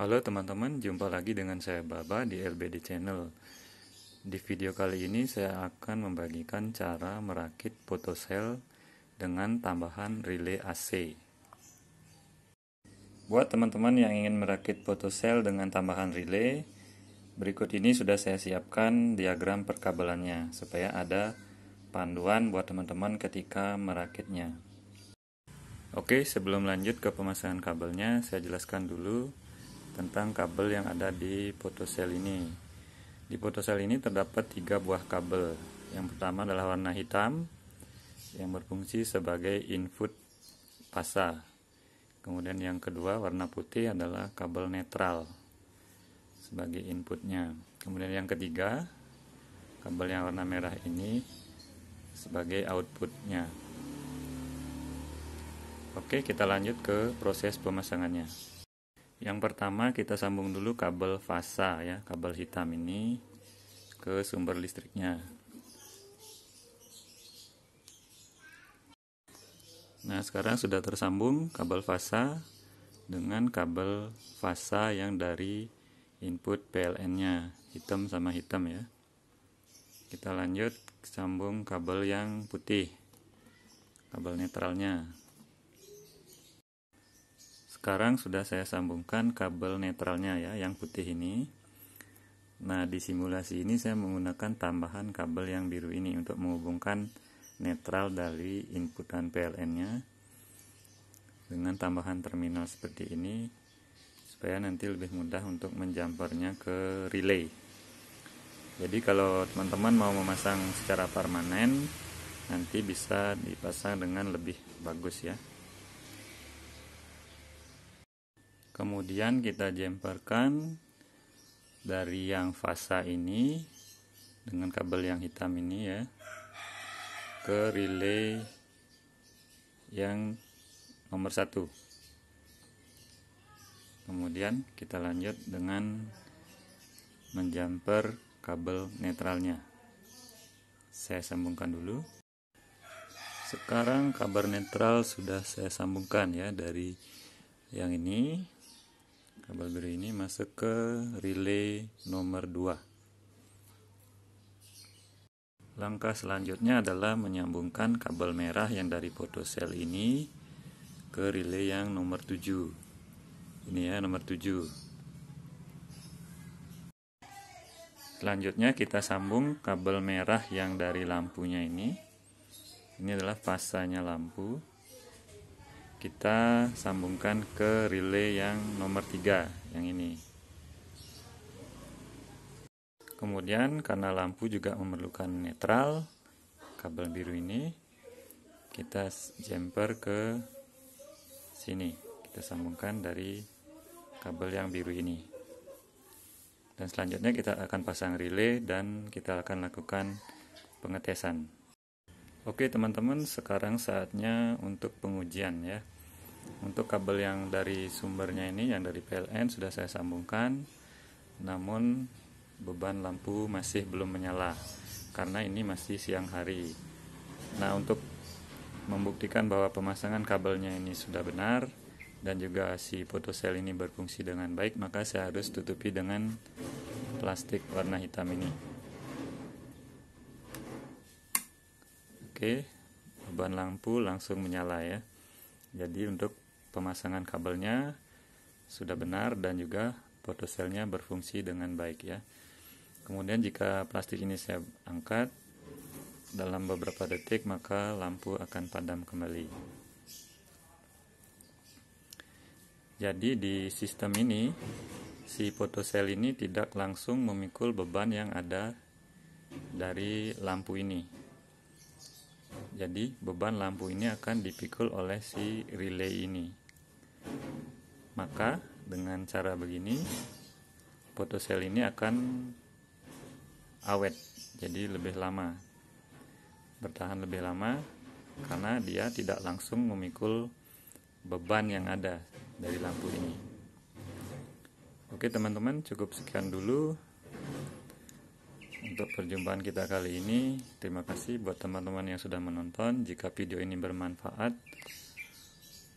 Halo teman-teman, jumpa lagi dengan saya Baba di LBD Channel. Di video kali ini saya akan membagikan cara merakit fotosel dengan tambahan relay AC. Buat teman-teman yang ingin merakit fotosel dengan tambahan relay, berikut ini sudah saya siapkan diagram perkabelannya supaya ada panduan buat teman-teman ketika merakitnya. Oke, sebelum lanjut ke pemasangan kabelnya, saya jelaskan dulu tentang kabel yang ada di fotosel ini. Di fotosel ini terdapat tiga buah kabel. Yang pertama adalah warna hitam yang berfungsi sebagai input pasa. Kemudian yang kedua warna putih adalah kabel netral sebagai inputnya. Kemudian yang ketiga kabel yang warna merah ini sebagai outputnya. Oke, kita lanjut ke proses pemasangannya. Yang pertama kita sambung dulu kabel fasa ya, kabel hitam ini ke sumber listriknya. Nah, sekarang sudah tersambung kabel fasa dengan kabel fasa yang dari input PLN-nya, hitam sama hitam ya. Kita lanjut sambung kabel yang putih. Kabel netralnya sekarang sudah saya sambungkan kabel netralnya ya yang putih ini nah di simulasi ini saya menggunakan tambahan kabel yang biru ini untuk menghubungkan netral dari inputan PLN nya dengan tambahan terminal seperti ini supaya nanti lebih mudah untuk menjumpernya ke relay jadi kalau teman-teman mau memasang secara permanen nanti bisa dipasang dengan lebih bagus ya kemudian kita jemperkan dari yang fasa ini dengan kabel yang hitam ini ya ke relay yang nomor satu kemudian kita lanjut dengan menjumper kabel netralnya saya sambungkan dulu sekarang kabel netral sudah saya sambungkan ya dari yang ini kabel biru ini masuk ke relay nomor 2 langkah selanjutnya adalah menyambungkan kabel merah yang dari photocell ini ke relay yang nomor 7 ini ya nomor 7 Selanjutnya kita sambung kabel merah yang dari lampunya ini. Ini adalah fasanya lampu kita sambungkan ke relay yang nomor 3 yang ini kemudian karena lampu juga memerlukan netral kabel biru ini kita jumper ke sini kita sambungkan dari kabel yang biru ini dan selanjutnya kita akan pasang relay dan kita akan lakukan pengetesan Oke teman-teman, sekarang saatnya untuk pengujian ya. Untuk kabel yang dari sumbernya ini, yang dari PLN sudah saya sambungkan, namun beban lampu masih belum menyala karena ini masih siang hari. Nah untuk membuktikan bahwa pemasangan kabelnya ini sudah benar dan juga si fotosel ini berfungsi dengan baik, maka saya harus tutupi dengan plastik warna hitam ini. Oke, beban lampu langsung menyala ya. Jadi untuk pemasangan kabelnya sudah benar dan juga fotoselnya berfungsi dengan baik ya. Kemudian jika plastik ini saya angkat dalam beberapa detik maka lampu akan padam kembali. Jadi di sistem ini si fotosel ini tidak langsung memikul beban yang ada dari lampu ini. Jadi beban lampu ini akan dipikul oleh si relay ini. Maka dengan cara begini fotosel ini akan awet, jadi lebih lama. Bertahan lebih lama karena dia tidak langsung memikul beban yang ada dari lampu ini. Oke teman-teman, cukup sekian dulu untuk perjumpaan kita kali ini. Terima kasih buat teman-teman yang sudah menonton. Jika video ini bermanfaat,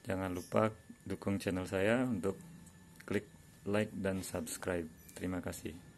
jangan lupa dukung channel saya untuk klik like dan subscribe. Terima kasih.